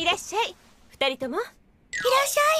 いらっしゃい二人ともいらっしゃい